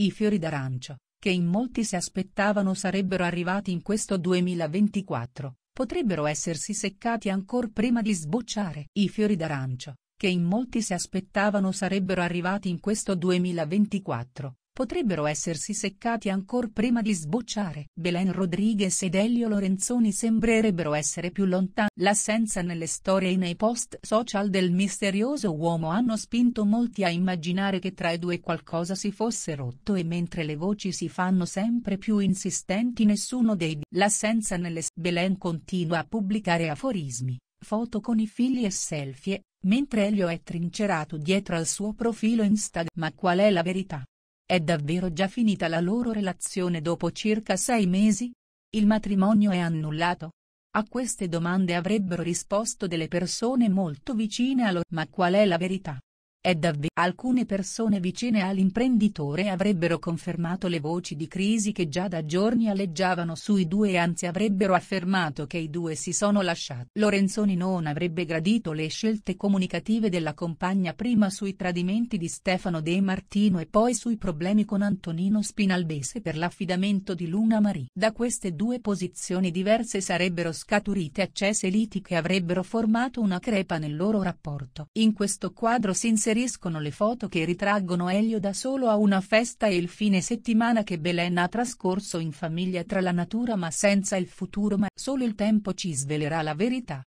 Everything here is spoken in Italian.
I fiori d'arancio, che in molti si aspettavano sarebbero arrivati in questo 2024, potrebbero essersi seccati ancor prima di sbocciare. I fiori d'arancio, che in molti si aspettavano sarebbero arrivati in questo 2024, potrebbero essersi seccati ancor prima di sbocciare. Belen Rodriguez ed Elio Lorenzoni sembrerebbero essere più lontani. L'assenza nelle storie e nei post social del misterioso uomo hanno spinto molti a immaginare che tra i due qualcosa si fosse rotto e mentre le voci si fanno sempre più insistenti nessuno dei due. L'assenza nelle Belen continua a pubblicare aforismi, foto con i figli e selfie, mentre Elio è trincerato dietro al suo profilo Instagram. Ma qual è la verità? È davvero già finita la loro relazione dopo circa sei mesi? Il matrimonio è annullato? A queste domande avrebbero risposto delle persone molto vicine a loro. Ma qual è la verità? È davvero. Alcune persone vicine all'imprenditore avrebbero confermato le voci di crisi che già da giorni alleggiavano sui due e anzi avrebbero affermato che i due si sono lasciati. Lorenzoni non avrebbe gradito le scelte comunicative della compagna prima sui tradimenti di Stefano De Martino e poi sui problemi con Antonino Spinalbese per l'affidamento di Luna Marie. Da queste due posizioni diverse sarebbero scaturite accese liti che avrebbero formato una crepa nel loro rapporto. In questo quadro si inserisce inseriscono le foto che ritraggono Elio da solo a una festa e il fine settimana che Belen ha trascorso in famiglia tra la natura ma senza il futuro ma solo il tempo ci svelerà la verità.